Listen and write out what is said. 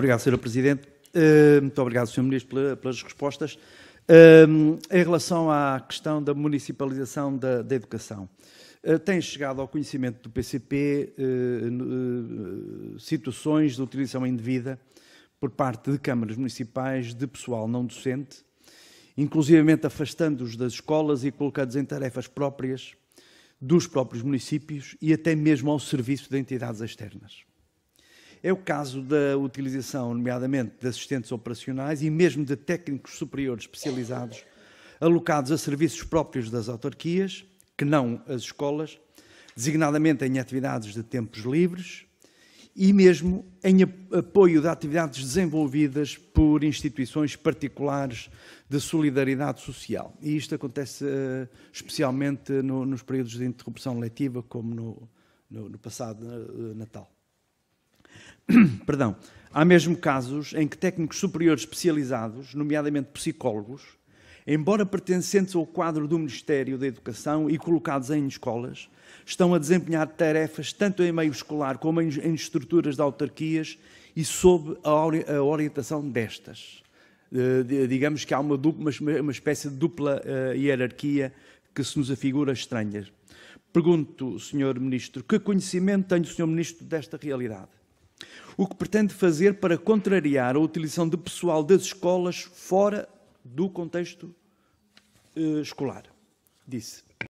Obrigado, Sr. Presidente. Eh, muito obrigado, Sr. Ministro, pelas respostas. Ehm, em relação à questão da municipalização da, da educação, eh, tem chegado ao conhecimento do PCP eh, situações de utilização indevida por parte de câmaras municipais de pessoal não docente, inclusivamente afastando-os das escolas e colocando-os em tarefas próprias dos próprios municípios e até mesmo ao serviço de entidades externas. É o caso da utilização, nomeadamente, de assistentes operacionais e mesmo de técnicos superiores especializados alocados a serviços próprios das autarquias, que não as escolas, designadamente em atividades de tempos livres e mesmo em apoio de atividades desenvolvidas por instituições particulares de solidariedade social. E isto acontece eh, especialmente no, nos períodos de interrupção letiva, como no, no, no passado eh, Natal. Perdão. Há mesmo casos em que técnicos superiores especializados, nomeadamente psicólogos, embora pertencentes ao quadro do Ministério da Educação e colocados em escolas, estão a desempenhar tarefas tanto em meio escolar como em estruturas de autarquias e sob a orientação destas. Eh, digamos que há uma, dupla, uma espécie de dupla eh, hierarquia que se nos afigura estranha. Pergunto, Sr. Ministro, que conhecimento tem o Sr. Ministro desta realidade? o que pretende fazer para contrariar a utilização de pessoal das escolas fora do contexto eh, escolar, disse.